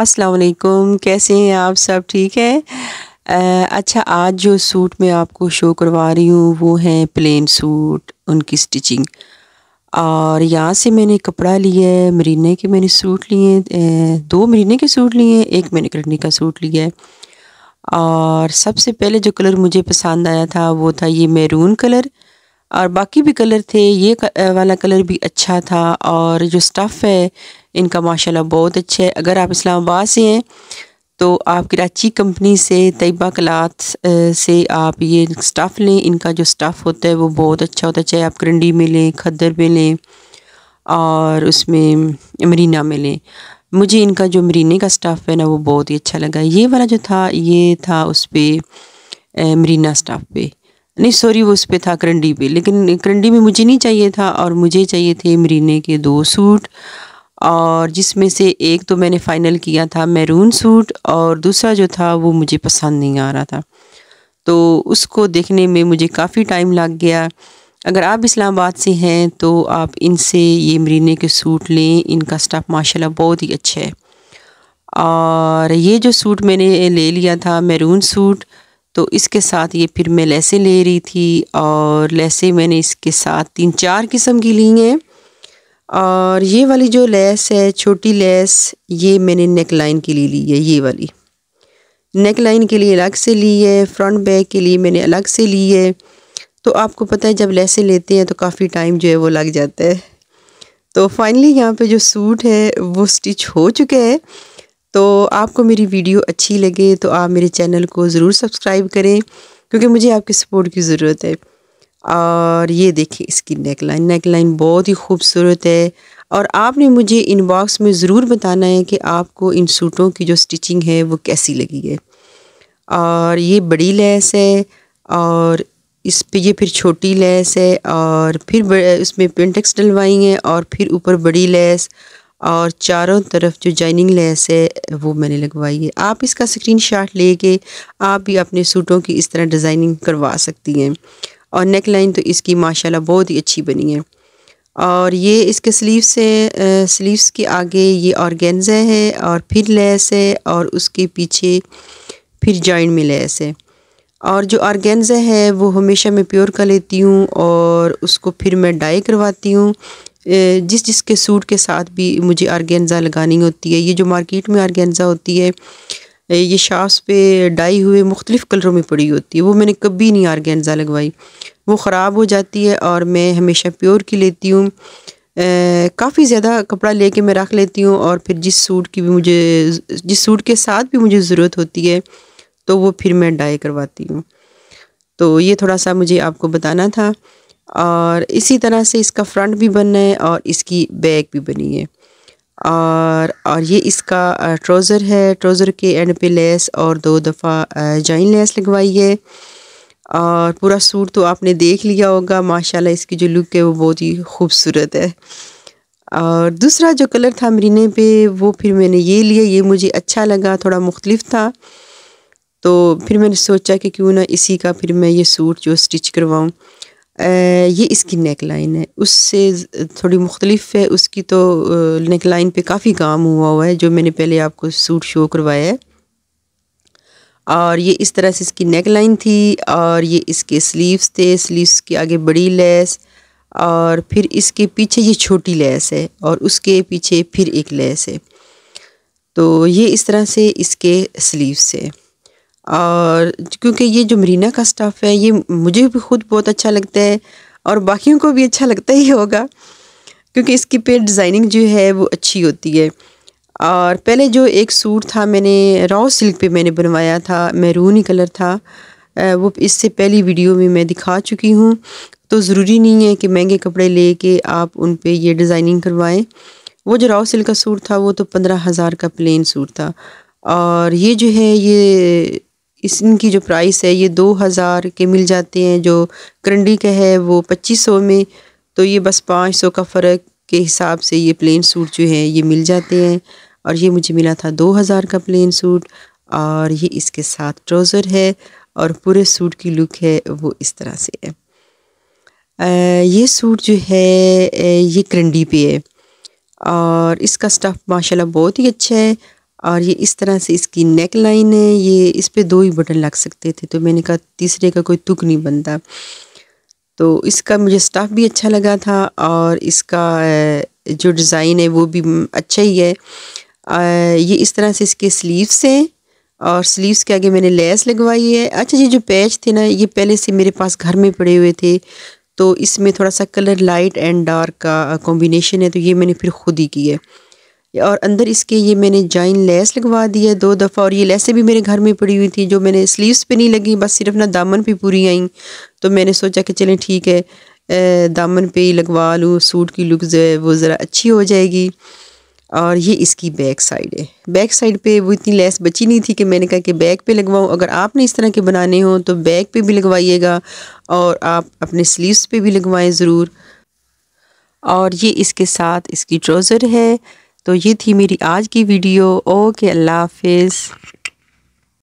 असलकुम कैसे हैं आप सब ठीक है अच्छा आज जो सूट मैं आपको शो करवा रही हूँ वो हैं प्लेन सूट उनकी स्टिचिंग और यहाँ से मैंने कपड़ा लिया है मरीने के मैंने सूट लिए दो मरीने के सूट लिए एक मैंने कटनी का सूट लिया है और सबसे पहले जो कलर मुझे पसंद आया था वो था ये मैरून कलर और बाकी भी कलर थे ये वाला कलर भी अच्छा था और जो स्टफ़ है इनका माशाल्लाह बहुत अच्छा है अगर आप इस्लामाबाद से हैं तो आप कराची कंपनी से तयबा कलाथ से आप ये स्टफ़ लें इनका जो स्टाफ होता है वो बहुत अच्छा होता है चाहे आप करंडी में लें खदर में लें और उसमें मरीना में लें मुझे इनका जो मरीने का स्टफ़ है ना वो बहुत ही अच्छा लगा ये वाला जो था ये था उस पर मरीना स्टाफ पे नहीं सॉरी वो उस पर था करंडी पे लेकिन करंडी में मुझे नहीं चाहिए था और मुझे चाहिए थे मरीने के दो सूट और जिसमें से एक तो मैंने फ़ाइनल किया था मैरून सूट और दूसरा जो था वो मुझे पसंद नहीं आ रहा था तो उसको देखने में मुझे काफ़ी टाइम लग गया अगर आप इस्लामाबाद से हैं तो आप इनसे ये मरीने के सूट लें इनका स्टाफ माशाल्लाह बहुत ही अच्छा है और ये जो सूट मैंने ले लिया था मैरून सूट तो इसके साथ ये फिर मैं लेसें ले रही थी और लेसें मैंने इसके साथ तीन चार किस्म की ली हैं और ये वाली जो लेस है छोटी लेस ये मैंने नेक लाइन के लिए ली है ये वाली नेक लाइन के लिए अलग से ली है फ्रंट बैक के लिए मैंने अलग से ली है तो आपको पता है जब लेसें लेते हैं तो काफ़ी टाइम जो है वो लग जाता है तो फाइनली यहाँ पे जो सूट है वो स्टिच हो चुका है तो आपको मेरी वीडियो अच्छी लगे तो आप मेरे चैनल को ज़रूर सब्सक्राइब करें क्योंकि मुझे आपके सपोर्ट की ज़रूरत है और ये देखिए इसकी नेकलाइन नेकलाइन बहुत ही खूबसूरत है और आपने मुझे इनबॉक्स में ज़रूर बताना है कि आपको इन सूटों की जो स्टिचिंग है वो कैसी लगी है और ये बड़ी लैस है और इस पे ये फिर छोटी लैस है और फिर उसमें पेंटेक्स डलवाई हैं और फिर ऊपर बड़ी लैस और चारों तरफ जो जाइनिंग लेस है वो मैंने लगवाई है आप इसका स्क्रीनशॉट लेके आप भी अपने सूटों की इस तरह डिज़ाइनिंग करवा सकती हैं और नेक लाइन तो इसकी माशाल्लाह बहुत ही अच्छी बनी है और ये इसके स्लीव से स्लीव्स के आगे ये ऑर्गेन्जा है और फिर लेस है और उसके पीछे फिर जॉइंट में लेस है और जो आर्गेंजा है वो हमेशा मैं प्योर कर लेती हूँ और उसको फिर मैं डाई करवाती हूँ जिस जिस के सूट के साथ भी मुझे आर्गेंजा लगानी होती है ये जो मार्केट में आर्गेंजा होती है ये शाफ्स पे डाई हुए मुख्तलिफ़ कलरों में पड़ी होती है वो मैंने कभी नहीं आर्गेन्ज़ा लगवाई वो ख़राब हो जाती है और मैं हमेशा प्योर की लेती हूँ काफ़ी ज़्यादा कपड़ा लेके मैं रख लेती हूँ और फिर जिस सूट की भी मुझे जिस सूट के साथ भी मुझे ज़रूरत होती है तो वो फिर मैं डाई करवाती हूँ तो ये थोड़ा सा मुझे आपको बताना था और इसी तरह से इसका फ्रंट भी बनना है और इसकी बैक भी बनी है और और ये इसका ट्रोज़र है ट्रोज़र के एंड पे लेस और दो दफ़ा जॉइन लेस लगवाई है और पूरा सूट तो आपने देख लिया होगा माशाल्लाह इसकी जो लुक है वो बहुत ही खूबसूरत है और दूसरा जो कलर था मरीने पे वो फिर मैंने ये लिया ये मुझे अच्छा लगा थोड़ा मुख्तलिफ था तो फिर मैंने सोचा कि क्यों ना इसी का फिर मैं ये सूट जो स्टिच करवाऊँ ये इसकी नेक लाइन है उससे थोड़ी मुख्तलिफ है उसकी तो नेक लाइन पर काफ़ी काम हुआ हुआ है जो मैंने पहले आपको सूट शो करवाया है और ये इस तरह से इसकी नेक लाइन थी और ये इसके स्लीव्स थे स्लीव्स के आगे बड़ी लेस और फिर इसके पीछे ये छोटी लेस है और उसके पीछे फिर एक लेस है तो ये इस तरह से इसके स्लीव्स है और क्योंकि ये जो मरीना का स्टफ़ है ये मुझे भी खुद बहुत अच्छा लगता है और बाकियों को भी अच्छा लगता ही होगा क्योंकि इसकी पे डिज़ाइनिंग जो है वो अच्छी होती है और पहले जो एक सूट था मैंने रॉ सिल्क पे मैंने बनवाया था मैरून ही कलर था वो इससे पहली वीडियो में मैं दिखा चुकी हूँ तो ज़रूरी नहीं है कि महंगे कपड़े ले के आप उन पर यह डिज़ाइनिंग करवाएँ वो जो रॉ सिल्क का सूट था वो तो पंद्रह हज़ार का प्लेन सूट था और ये जो है ये इस इनकी जो प्राइस है ये दो हज़ार के मिल जाते हैं जो करंडी का है वो पच्चीस सौ में तो ये बस पाँच सौ का फ़र्क के हिसाब से ये प्लेन सूट जो है ये मिल जाते हैं और ये मुझे मिला था दो हज़ार का प्लेन सूट और ये इसके साथ ट्राउज़र है और पूरे सूट की लुक है वो इस तरह से है ये सूट जो है ये करंडी पे है और इसका स्टफ़ माशाल्लाह बहुत ही अच्छा है और ये इस तरह से इसकी नेक लाइन है ये इस पर दो ही बटन लग सकते थे तो मैंने कहा तीसरे का कोई तुक नहीं बनता तो इसका मुझे स्टाफ भी अच्छा लगा था और इसका जो डिज़ाइन है वो भी अच्छा ही है ये इस तरह से इसके स्लीव्स हैं और स्लीव्स के आगे मैंने लेस लगवाई है अच्छा ये जो पैच थे ना ये पहले से मेरे पास घर में पड़े हुए थे तो इसमें थोड़ा सा कलर लाइट एंड डार्क का कॉम्बिनेशन है तो ये मैंने फिर खुद ही की है और अंदर इसके ये मैंने जॉइन लेस लगवा दी है दो दफ़ा और ये लेसें भी मेरे घर में पड़ी हुई थी जो मैंने स्लीव्स पे नहीं लगी बस सिर्फ ना दामन पे पूरी आई तो मैंने सोचा कि चलें ठीक है दामन पे ही लगवा लूँ सूट की लुक जो है वो ज़रा अच्छी हो जाएगी और ये इसकी बैक साइड है बैक साइड पे वो इतनी लेस बची नहीं थी कि मैंने कहा कि बैक पे लगवाऊँ अगर आपने इस तरह के बनाने हों तो बैक पे भी लगवाइएगा और आप अपने स्लीव्स पे भी लगवाएं ज़रूर और ये इसके साथ इसकी ट्राउज़र है तो ये थी मेरी आज की वीडियो ओके अल्लाह हाफिज़